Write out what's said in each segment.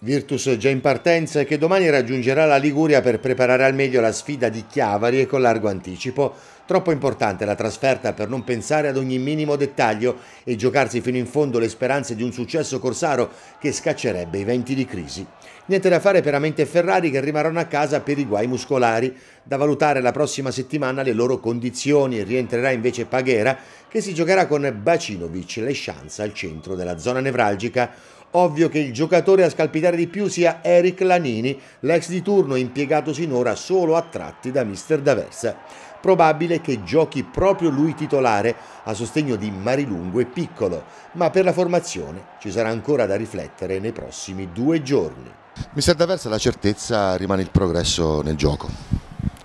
Virtus già in partenza e che domani raggiungerà la Liguria per preparare al meglio la sfida di Chiavari e con largo anticipo. Troppo importante la trasferta per non pensare ad ogni minimo dettaglio e giocarsi fino in fondo le speranze di un successo corsaro che scaccerebbe i venti di crisi. Niente da fare per Amente e Ferrari che rimarranno a casa per i guai muscolari. Da valutare la prossima settimana le loro condizioni. Rientrerà invece Paghera che si giocherà con Bacinovic, le chance al centro della zona nevralgica. Ovvio che il giocatore a scalpitare di più sia Eric Lanini, l'ex di turno impiegato sinora solo a tratti da Mister D'Aversa probabile che giochi proprio lui titolare a sostegno di Marilungo e Piccolo, ma per la formazione ci sarà ancora da riflettere nei prossimi due giorni. Mister D'Aversa, la certezza rimane il progresso nel gioco.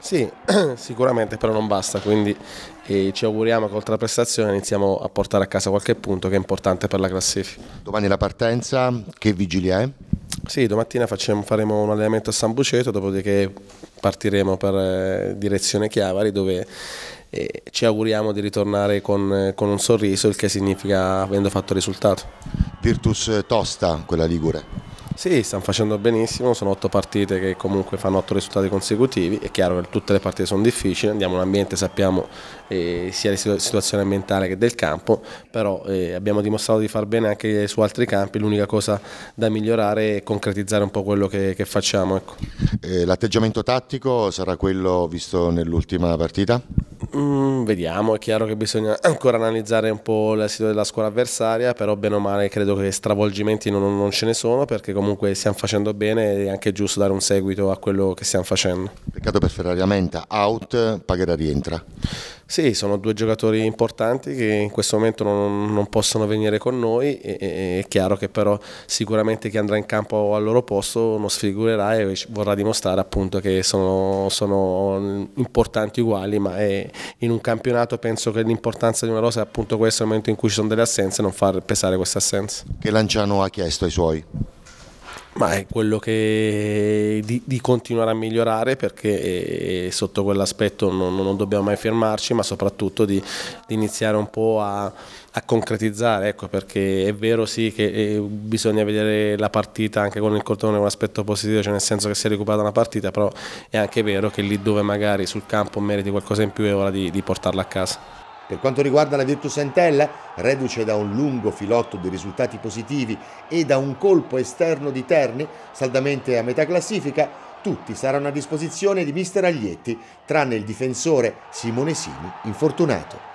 Sì, sicuramente però non basta, quindi eh, ci auguriamo che oltre alla prestazione iniziamo a portare a casa qualche punto che è importante per la classifica. Domani la partenza, che vigilia è? Sì, domattina facciamo, faremo un allenamento a San Buceto, dopodiché partiremo per eh, direzione Chiavari dove eh, ci auguriamo di ritornare con, eh, con un sorriso, il che significa avendo fatto risultato. Virtus tosta quella Ligure? Sì, stanno facendo benissimo, sono otto partite che comunque fanno otto risultati consecutivi, è chiaro che tutte le partite sono difficili, andiamo in un ambiente, sappiamo eh, sia la situazione ambientale che del campo, però eh, abbiamo dimostrato di far bene anche su altri campi, l'unica cosa da migliorare è concretizzare un po' quello che, che facciamo. Ecco. Eh, L'atteggiamento tattico sarà quello visto nell'ultima partita? Mm, vediamo, è chiaro che bisogna ancora analizzare un po' la situazione della squadra avversaria, però bene o male credo che stravolgimenti non, non, ce ne sono perché comunque stiamo facendo bene e è anche giusto dare un seguito a quello che stiamo facendo. Peccato per Ferrari Menta, out, Pagherà rientra. Sì, sono due giocatori importanti che in questo momento non, non possono venire con noi, e, e, è chiaro che però sicuramente chi andrà in campo al loro posto non sfigurerà e vorrà dimostrare appunto che sono, sono importanti uguali, ma è, in un campionato penso che l'importanza di una rosa è appunto questo momento in cui ci sono delle assenze, non far pesare queste assenze. Che Lanciano ha chiesto ai suoi? Ma è quello che di, di continuare a migliorare perché eh, sotto quell'aspetto non, non, dobbiamo mai fermarci, ma soprattutto di, di iniziare un po' a, a concretizzare, ecco, perché è vero sì che eh, bisogna vedere la partita anche con il Cortone un aspetto positivo, cioè nel senso che si è recuperata una partita, però è anche vero che lì dove magari sul campo meriti qualcosa in più è ora di, di portarla a casa. Per quanto riguarda la Virtus Entella, reduce da un lungo filotto di risultati positivi e da un colpo esterno di Terni, saldamente a metà classifica, tutti saranno a disposizione di mister Aglietti, tranne il difensore Simone Sini, infortunato.